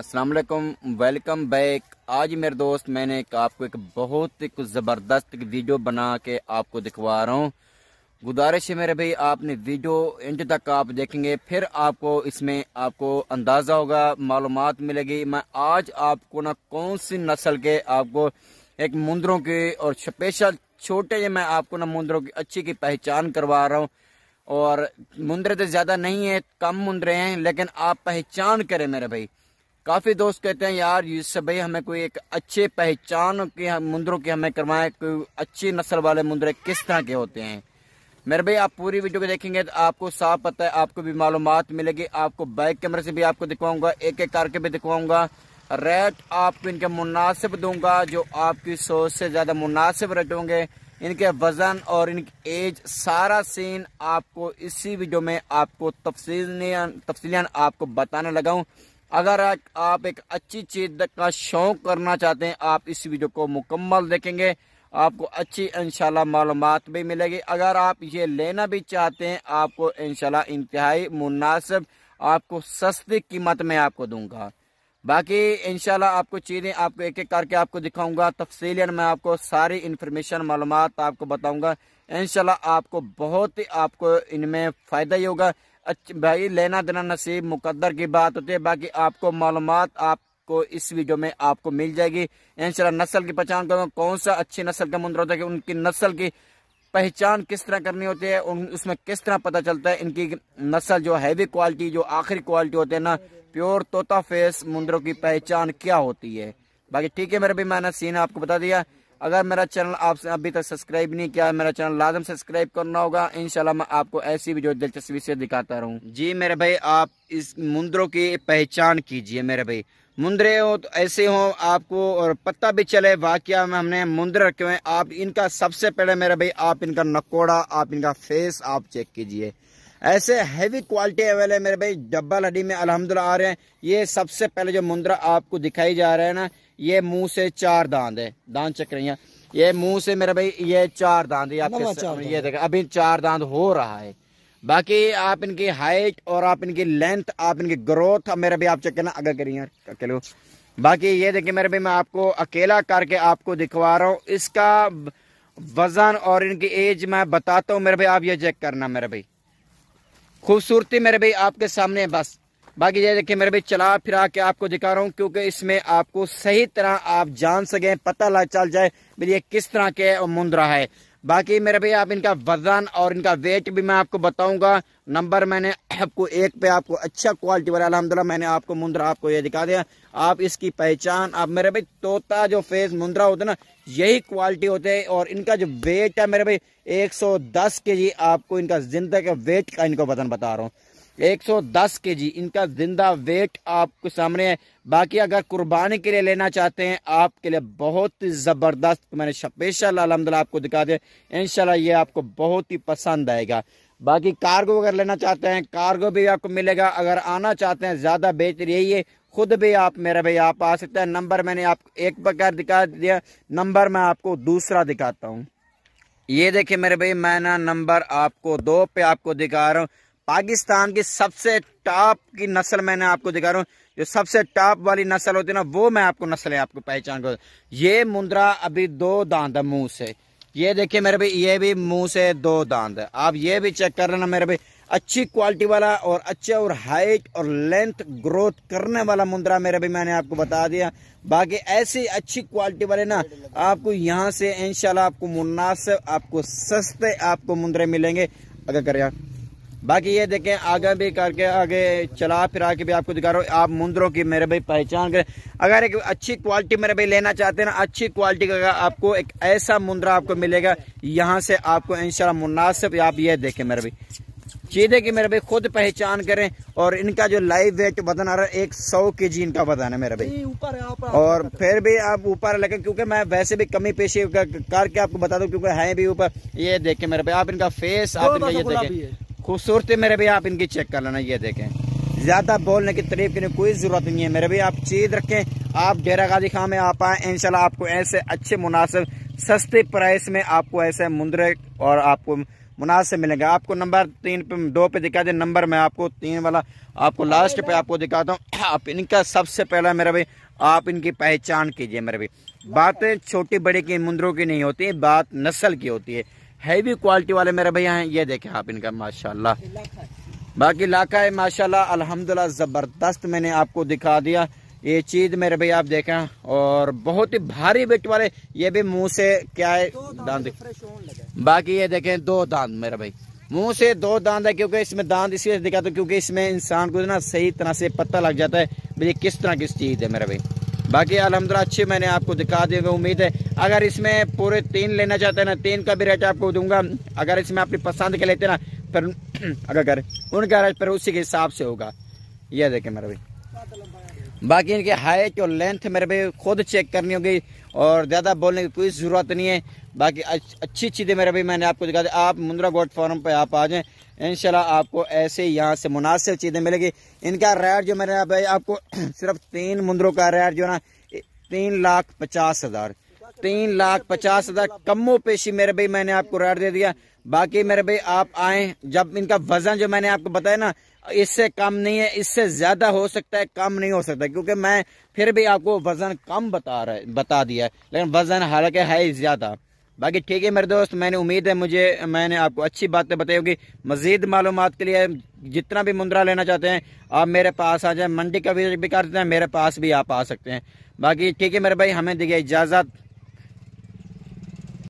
السلام علیکم welcome back آج میرے دوست میں نے آپ کو ایک بہت زبردست ویڈیو بنا کے آپ کو دکھوا رہا ہوں گزارش ہے میرے بھائی آپ نے ویڈیو تک آپ دیکھیں گے پھر آپ کو اس میں آپ کو اندازہ ہوگا معلومات ملے گی میں آج آپ کو نہ کون سی نسل کے آپ کو ایک مندروں کی اور پیشہ چھوٹے میں آپ کو نہ مندروں کی اچھی کی پہچان کروا رہا ہوں اور مندرے تو زیادہ نہیں ہے کم مندرے ہیں لیکن آپ پہچان کریں میرے بھائی کافی دوست کہتے ہیں یار یوسف بھائی ہمیں کوئی ایک اچھے پہچان کے مندروں کی ہمیں کوئی اچھی نسل والے مندرے کس طرح کے ہوتے ہیں میرے بھائی آپ پوری ویڈیو کو دیکھیں گے تو آپ کو صاف پتہ ہے آپ کو بھی معلومات ملے گی آپ کو بائک کیمرے سے بھی آپ کو گا ایک ایک کار کے بھی دکھواؤں گا ریٹ آپ کو ان کے مناسب دوں گا جو آپ کی سوچ سے زیادہ مناسب ریٹ ہوں گے ان کے وزن اور ان کی ایج سارا سین آپ کو اسی ویڈیو میں آپ کو آپ کو لگا لگاؤں اگر آپ ایک اچھی چیز کا شوق کرنا چاہتے ہیں آپ اس ویڈیو کو مکمل دیکھیں گے آپ کو اچھی انشاءاللہ معلومات بھی ملے گی اگر آپ یہ لینا بھی چاہتے ہیں آپ کو انشاءاللہ انتہائی مناسب آپ کو سستی قیمت میں آپ کو دوں گا باقی انشاءاللہ آپ کو چیزیں آپ کو ایک ایک کر کے آپ کو دکھاؤں گا تفصیل میں آپ کو ساری انفارمیشن معلومات آپ کو بتاؤں گا انشاءاللہ آپ کو بہت ہی آپ کو ان میں فائدہ ہی ہوگا بھائی لینا دینا نصیب مقدر کی بات ہوتی ہے باقی آپ کو معلومات آپ کو اس ویڈیو میں آپ کو مل جائے گی انشاءاللہ نسل کی پہچان کروں کون سا اچھی نسل کا مندر ہوتا ہے کہ ان کی نسل کی پہچان کس طرح کرنی ہوتی ہے اس میں کس طرح پتہ چلتا ہے ان کی نسل جو ہیوی کوالٹی جو آخری کوالٹی ہوتے ہیں نا پیور طوطا فیس مندروں کی پہچان کیا ہوتی ہے باقی ٹھیک ہے میرے بھی میں نے سین آپ کو بتا دیا اگر میرا چینل آپ سے ابھی تک سبسکرائب نہیں کیا میرا چینل لازم سبسکرائب کرنا ہوگا انشاءاللہ میں آپ کو ایسی بھی جو دلچسپی سے دکھاتا رہوں جی میرے بھائی آپ اس مندروں کی پہچان کیجئے میرے بھائی مندرے ہو تو ایسے ہوں آپ کو اور پتہ بھی چلے واقعہ میں ہم نے مندر رکھے ہوئے آپ ان کا سب سے پہلے میرے بھائی آپ ان کا نکوڑا آپ ان کا فیس آپ چیک کیجئے ایسے ہیوی کوالٹی ہے میرے بھائی ڈبل ہڈی میں الحمدللہ آ رہے ہیں یہ سب سے پہلے جو مندرہ آپ کو دکھائی جا رہا ہے نا یہ منہ سے چار داند ہے دان ہیں یہ منہ سے میرا بھائی یہ چار داند ابھی چار داند ہو رہا ہے باقی آپ ان کی ہائٹ اور آپ ان کی لینتھ آپ ان کی گروتھ میرا بھی آپ چیک کرنا اگر کریے باقی یہ دیکھیں میرے بھائی میں آپ کو اکیلا کر کے آپ کو دکھوا رہا ہوں اس کا وزن اور ان کی ایج میں بتاتا ہوں میرے بھائی آپ یہ چیک کرنا میرا بھائی خوبصورتی میرے بھائی آپ کے سامنے بس باقی جیسے دیکھیں میرے بھائی چلا پھرا کے آپ کو دکھا رہا ہوں کیونکہ اس میں آپ کو صحیح طرح آپ جان سکیں پتہ لا چل جائے یہ کس طرح کے مندرا ہے باقی میرے بھائی آپ ان کا وزن اور ان کا ویٹ بھی میں آپ کو بتاؤں گا نمبر میں نے آپ آپ کو کو ایک پہ اچھا کوالٹی والا الحمدللہ میں نے آپ کو مندرا آپ کو یہ دکھا دیا آپ اس کی پہچان آپ میرے بھائی طوطا جو فیس مندرا ہوتا ہے نا یہی کوالٹی ہوتے اور ان کا جو ویٹ ہے میرے بھائی ایک سو دس کے جی آپ کو ان کا زندہ کے ویٹ کا ان کو وزن بتا رہا ہوں ایک سو دس کے جی ان کا زندہ ویٹ آپ کے سامنے ہے باقی اگر قربانی کے لیے لینا چاہتے ہیں آپ کے لیے بہت زبردست میں نے شفیشا اللہ آپ کو دکھا دیا انشاءاللہ یہ آپ کو بہت ہی پسند آئے گا باقی کارگو اگر لینا چاہتے ہیں کارگو بھی آپ کو ملے گا اگر آنا چاہتے ہیں زیادہ بہتر یہی ہے خود بھی آپ میرے بھائی آپ آ سکتے ہیں نمبر میں نے آپ کو ایک پہ دکھا دیا نمبر میں آپ کو دوسرا دکھاتا ہوں یہ دیکھیں میرے بھائی میں نا نمبر آپ کو دو پہ آپ کو دکھا رہا ہوں پاکستان کی سب سے ٹاپ کی نسل میں نے آپ کو دکھا رہا ہوں جو سب سے ٹاپ والی نسل ہوتی ہے نا وہ میں آپ کو نسل ہے آپ کو پہچان کر یہ مندرا ابھی دو داند ہے منہ سے یہ دیکھیں میرے بھائی یہ بھی منہ سے دو داند ہے آپ یہ بھی چیک کر رہے نا میرے بھائی اچھی کوالٹی والا اور اچھے اور ہائٹ اور لینتھ گروتھ کرنے والا مندرا میرے بھی میں نے آپ کو بتا دیا باقی ایسی اچھی کوالٹی والے نا آپ کو یہاں سے انشاءاللہ آپ کو مناسب آپ کو سستے آپ کو مندرے ملیں گے اگر کر باقی یہ دیکھیں آگے بھی کر کے آگے چلا پھرا کے بھی آپ کو دکھا رہا ہوں آپ مندروں کی میرے بھائی پہچان کریں اگر ایک اچھی کوالٹی میرے بھائی لینا چاہتے ہیں نا اچھی کوالٹی کا آپ کو ایک ایسا مندرا آپ کو ملے گا یہاں سے آپ کو انشاءاللہ مناسب آپ یہ دیکھیں میرے بھائی چیزیں کہ میرے بھائی خود پہچان کریں اور ان کا جو لائیو ویٹ بدن آ رہا ہے ایک سو کے جی ان کا بدن ہے میرے بھائی جی، اور پھر بھی آپ اوپر لیکن کیونکہ میں ویسے بھی کمی پیشی کر کے آپ کو بتا دوں کیونکہ ہیں بھی اوپر یہ دیکھیں میرے بھائی آپ ان کا فیس آپ ان کا یہ دیکھیں خوبصورتی میرے بھی آپ ان کی چیک کر لینا یہ دیکھیں زیادہ بولنے کی طریق کی کوئی ضرورت نہیں ہے میرے بھی آپ چیز رکھیں آپ ڈیرہ غازی خان میں آپ آئیں انشاءاللہ آپ کو ایسے اچھے مناسب سستے پرائس میں آپ کو ایسے مندرے اور آپ کو مناسب ملیں گے آپ کو نمبر تین پہ دو پہ دکھا دیں نمبر میں آپ کو تین والا آپ کو لاسٹ پہ آپ کو دکھاتا ہوں آپ ان کا سب سے پہلا میرا بھائی آپ ان کی پہچان کیجئے میرے بھائی باتیں چھوٹی بڑی کی مندروں کی نہیں ہوتی بات نسل کی ہوتی ہے ہیوی کوالٹی والے میرے بھیا ہیں یہ دیکھیں آپ ان کا ماشاءاللہ باقی لاکھا ہے ماشاءاللہ الحمدللہ زبردست میں نے آپ کو دکھا دیا یہ چیز میرے بھیا آپ دیکھیں اور بہت ہی بھاری بٹ والے یہ بھی منہ سے کیا ہے داند باقی یہ دیکھیں دو داند میرے بھائی منہ سے دو داند ہے کیونکہ اس میں داند اسی لیے دکھاتے کیونکہ اس میں انسان کو نا صحیح طرح سے پتہ لگ جاتا ہے بھائی کس طرح کس چیز ہے میرے بھائی باقی الحمدللہ اچھی میں نے آپ کو دکھا دی امید ہے اگر اس میں پورے تین لینا چاہتے ہیں نا تین کا بھی ریٹ آپ کو دوں گا اگر اس میں اپنی پسند کے لیتے نا پھر اگر ان کا ریٹ پھر اسی کے حساب سے ہوگا یہ دیکھیں میرے بھائی باقی ان کی ہائٹ اور لینتھ میرے بھائی خود چیک کرنی ہوگی اور زیادہ بولنے کی کوئی ضرورت نہیں ہے باقی اچھی چیزیں میرے بھی میں نے آپ کو دکھا دیا آپ مندرا گوٹ فارم پہ آپ آ جائیں انشاءاللہ آپ کو ایسے یہاں سے مناسب چیزیں ملے گی ان کا ریٹ جو میں نے بھائی آپ کو صرف تین مندروں کا ریٹ جو ہے نا تین لاکھ پچاس ہزار تین لاکھ پچاس ہزار کمو پیشی میرے بھائی میں نے آپ کو ریٹ دے دیا باقی میرے بھائی آپ آئیں جب ان کا وزن جو میں نے آپ کو بتایا نا اس سے کم نہیں ہے اس سے زیادہ ہو سکتا ہے کم نہیں ہو سکتا ہے کیونکہ میں پھر بھی آپ کو وزن کم بتا رہا بتا دیا ہے لیکن وزن حالانکہ ہے زیادہ باقی ٹھیک ہے میرے دوست میں نے امید ہے مجھے میں نے آپ کو اچھی باتیں بتائی ہوگی مزید معلومات کے لیے جتنا بھی مندرا لینا چاہتے ہیں آپ میرے پاس آ جائیں منڈی کا بھی کر دیتے ہیں میرے پاس بھی آپ آ سکتے ہیں باقی ٹھیک ہے میرے بھائی ہمیں دیکھیے اجازت